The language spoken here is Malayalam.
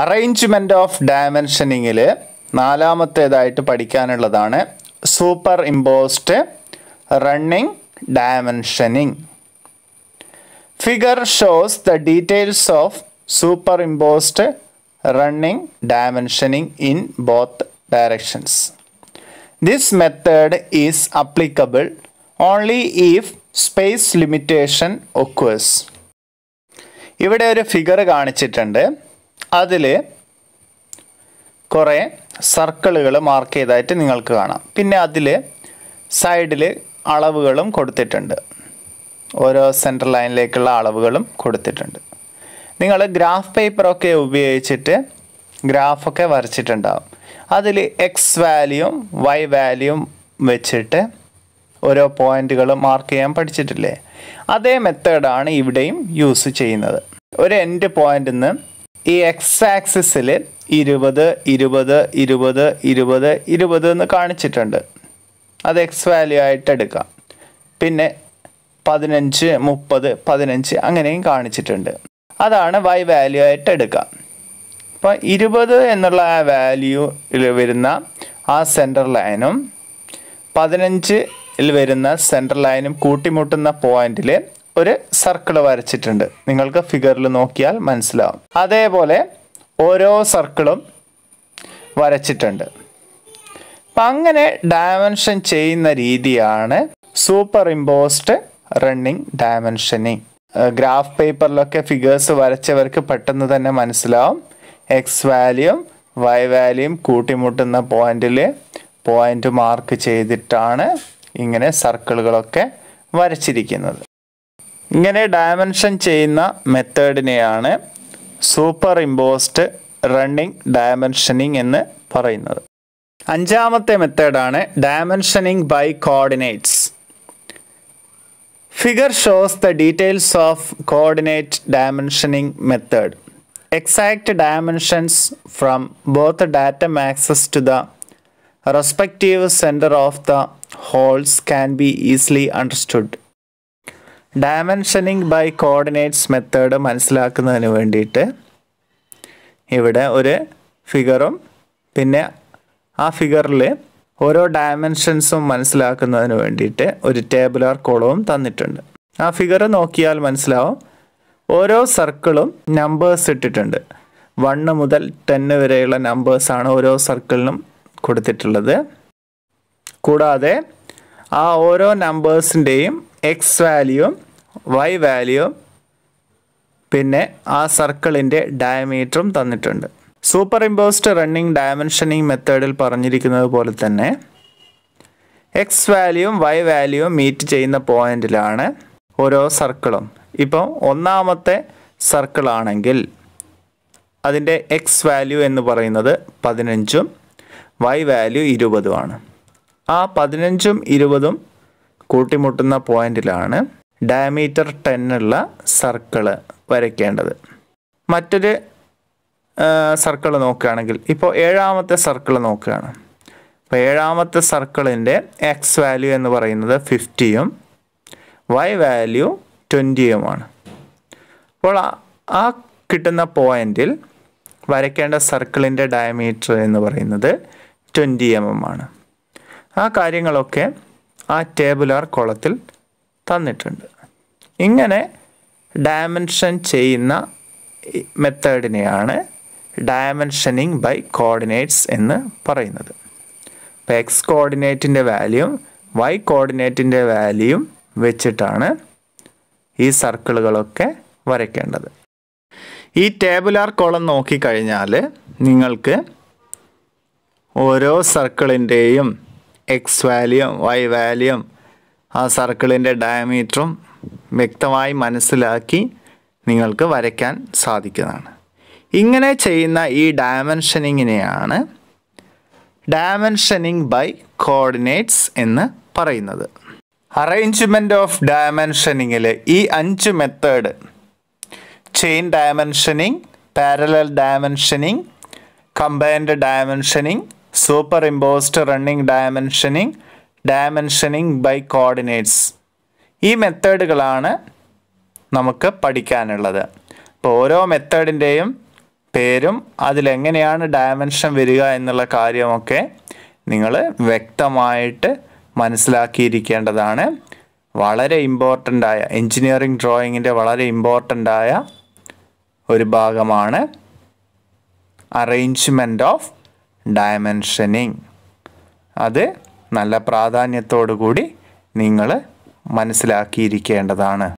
അറേഞ്ച്മെൻ്റ് ഓഫ് ഡയമെൻഷനിങ്ങിൽ നാലാമത്തേതായിട്ട് പഠിക്കാനുള്ളതാണ് super imposed running dimensioning figure shows the details of super imposed running dimensioning in both directions this method is applicable only if space limitation occurs ഇവിടെ ഒരു ഫിഗർ കാണിച്ചിട്ടുണ്ട് അതിൽ കുറേ സർക്കിളുകൾ മാർക്ക് ചെയ്തായിട്ട് നിങ്ങൾക്ക് കാണാം പിന്നെ അതിൽ സൈഡിൽ അളവുകളും കൊടുത്തിട്ടുണ്ട് ഓരോ സെൻട്രൽ ലൈനിലേക്കുള്ള അളവുകളും കൊടുത്തിട്ടുണ്ട് നിങ്ങൾ ഗ്രാഫ് പേപ്പറൊക്കെ ഉപയോഗിച്ചിട്ട് ഗ്രാഫൊക്കെ വരച്ചിട്ടുണ്ടാകും അതിൽ എക്സ് വാല്യൂം വൈ വാല്യൂം വെച്ചിട്ട് ഓരോ പോയിന്റുകൾ മാർക്ക് ചെയ്യാൻ പഠിച്ചിട്ടില്ലേ അതേ മെത്തേഡാണ് ഇവിടെയും യൂസ് ചെയ്യുന്നത് ഒരു എൻഡ് പോയിന്റിൽ നിന്ന് ഈ എക്സ് ആക്സിസിൽ ഇരുപത് ഇരുപത് ഇരുപത് ഇരുപത് ഇരുപത് എന്ന് കാണിച്ചിട്ടുണ്ട് അത് എക്സ് വാല്യൂ ആയിട്ട് എടുക്കാം പിന്നെ പതിനഞ്ച് മുപ്പത് പതിനഞ്ച് അങ്ങനെയും കാണിച്ചിട്ടുണ്ട് അതാണ് വൈ വാല്യൂ ആയിട്ട് എടുക്കാം അപ്പോൾ ഇരുപത് എന്നുള്ള ആ വാല്യൂയിൽ വരുന്ന ആ സെൻറ്റർ ലൈനും പതിനഞ്ചിൽ വരുന്ന സെൻറ്റർ ലൈനും കൂട്ടിമുട്ടുന്ന പോയിന്റിൽ ഒരു സർക്കിൾ വരച്ചിട്ടുണ്ട് നിങ്ങൾക്ക് ഫിഗറിൽ നോക്കിയാൽ മനസ്സിലാവും അതേപോലെ ഓരോ സർക്കിളും വരച്ചിട്ടുണ്ട് അപ്പം അങ്ങനെ ഡയമെൻഷൻ ചെയ്യുന്ന രീതിയാണ് super imposed running dimensioning graph പേപ്പറിലൊക്കെ ഫിഗേഴ്സ് വരച്ചവർക്ക് പെട്ടെന്ന് തന്നെ മനസ്സിലാവും എക്സ് വാല്യൂം വൈ വാല്യൂം കൂട്ടിമുട്ടുന്ന പോയിന്റിൽ പോയിന്റ് മാർക്ക് ചെയ്തിട്ടാണ് ഇങ്ങനെ സർക്കിളുകളൊക്കെ വരച്ചിരിക്കുന്നത് ഇങ്ങനെ ഡയമെൻഷൻ ചെയ്യുന്ന മെത്തേഡിനെയാണ് സൂപ്പർ ഇമ്പോസ്റ്റ് റണ്ണിംഗ് ഡയമെൻഷനിങ് എന്ന് പറയുന്നത് അഞ്ചാമത്തെ മെത്തേഡാണ് dimensioning by coordinates figure shows the details of coordinate dimensioning method exact dimensions from both data datum to to the respective center of the holes can be easily understood. Dimensioning by coordinates method മനസ്സിലാക്കുന്നതിന് വേണ്ടിയിട്ട് ഇവിടെ ഒരു ഫിഗറും പിന്നെ ആ ഫിഗറിൽ ഓരോ ഡയമെൻഷൻസും മനസ്സിലാക്കുന്നതിന് വേണ്ടിയിട്ട് ഒരു ടേബിളാർ കോളവും തന്നിട്ടുണ്ട് ആ ഫിഗർ നോക്കിയാൽ മനസ്സിലാവും ഓരോ സർക്കിളും നമ്പേഴ്സ് ഇട്ടിട്ടുണ്ട് വണ്ണ് മുതൽ ടെന്ന് വരെയുള്ള നമ്പേഴ്സാണ് ഓരോ സർക്കിളിനും കൊടുത്തിട്ടുള്ളത് കൂടാതെ ആ ഓരോ നമ്പേഴ്സിൻ്റെയും എക്സ് വാല്യൂ വൈ വാല്യൂ പിന്നെ ആ സർക്കിളിൻ്റെ ഡയമീറ്ററും തന്നിട്ടുണ്ട് സൂപ്പർ ഇമ്പോസ്ഡ് റണ്ണിങ് ഡയമെൻഷനിങ് മെത്തേഡിൽ പറഞ്ഞിരിക്കുന്നത് പോലെ തന്നെ എക്സ് വാല്യൂവും വൈ വാല്യൂവും മീറ്റ് ചെയ്യുന്ന പോയിന്റിലാണ് ഓരോ സർക്കിളും ഇപ്പം ഒന്നാമത്തെ സർക്കിളാണെങ്കിൽ അതിൻ്റെ എക്സ് വാല്യൂ എന്ന് പറയുന്നത് പതിനഞ്ചും വൈ വാല്യൂ ഇരുപതുമാണ് ആ പതിനഞ്ചും ഇരുപതും കൂട്ടിമുട്ടുന്ന പോയിന്റിലാണ് ഡയമീറ്റർ ടെന്നുള്ള സർക്കിള് വരയ്ക്കേണ്ടത് മറ്റൊരു സർക്കിൾ നോക്കുകയാണെങ്കിൽ ഇപ്പോൾ ഏഴാമത്തെ സർക്കിൾ നോക്കുകയാണ് അപ്പോൾ ഏഴാമത്തെ സർക്കിളിൻ്റെ എക്സ് വാല്യൂ എന്ന് പറയുന്നത് ഫിഫ്റ്റിയും വൈ വാല്യൂ ട്വൻറ്റിയുമാണ് അപ്പോൾ ആ കിട്ടുന്ന പോയിന്റിൽ വരയ്ക്കേണ്ട സർക്കിളിൻ്റെ ഡയമീറ്റർ എന്ന് പറയുന്നത് ട്വൻറ്റി എം എം ആണ് ആ കാര്യങ്ങളൊക്കെ ആ ടേബിൾ ആർ കോളത്തിൽ തന്നിട്ടുണ്ട് ഇങ്ങനെ ഡയമെൻഷൻ ചെയ്യുന്ന മെത്തേഡിനെയാണ് ഡയമെൻഷനിങ് ബൈ കോർഡിനേറ്റ്സ് എന്ന് പറയുന്നത് അപ്പോൾ എക്സ് കോർഡിനേറ്റിൻ്റെ വാല്യൂം വൈ കോർഡിനേറ്റിൻ്റെ വാല്യൂം വെച്ചിട്ടാണ് ഈ സർക്കിളുകളൊക്കെ വരയ്ക്കേണ്ടത് ഈ ടേബിളാർ കോളം നോക്കിക്കഴിഞ്ഞാൽ നിങ്ങൾക്ക് ഓരോ സർക്കിളിൻ്റെയും എക്സ് വാല്യൂം വൈ വാല്യൂം ആ സർക്കിളിൻ്റെ ഡയമീറ്ററും വ്യക്തമായി മനസ്സിലാക്കി നിങ്ങൾക്ക് വരയ്ക്കാൻ സാധിക്കുന്നതാണ് ഇങ്ങനെ ചെയ്യുന്ന ഈ ഡയമെൻഷനിങ്ങിനെയാണ് ഡയമെൻഷനിങ് ബൈ കോർഡിനേറ്റ്സ് എന്ന് പറയുന്നത് അറേഞ്ച്മെൻ്റ് ഓഫ് ഡയമെൻഷനിങ്ങിൽ ഈ അഞ്ച് method chain dimensioning parallel dimensioning combined dimensioning super imposed running dimensioning dimensioning by coordinates ഈ മെത്തേഡുകളാണ് നമുക്ക് പഠിക്കാനുള്ളത് അപ്പോൾ ഓരോ മെത്തേഡിൻ്റെയും പേരും അതിലെങ്ങനെയാണ് ഡയമെൻഷൻ വരിക എന്നുള്ള കാര്യമൊക്കെ നിങ്ങൾ വ്യക്തമായിട്ട് മനസ്സിലാക്കിയിരിക്കേണ്ടതാണ് വളരെ ഇമ്പോർട്ടൻ്റ് ആയ എൻജിനീയറിംഗ് ഡ്രോയിങ്ങിൻ്റെ വളരെ ഇമ്പോർട്ടൻ്റ് ആയ ഒരു ഭാഗമാണ് അറേഞ്ച്മെൻറ്റ് ഓഫ് ഡയമെൻഷനിങ് അത് നല്ല പ്രാധാന്യത്തോടു കൂടി നിങ്ങൾ മനസ്സിലാക്കിയിരിക്കേണ്ടതാണ്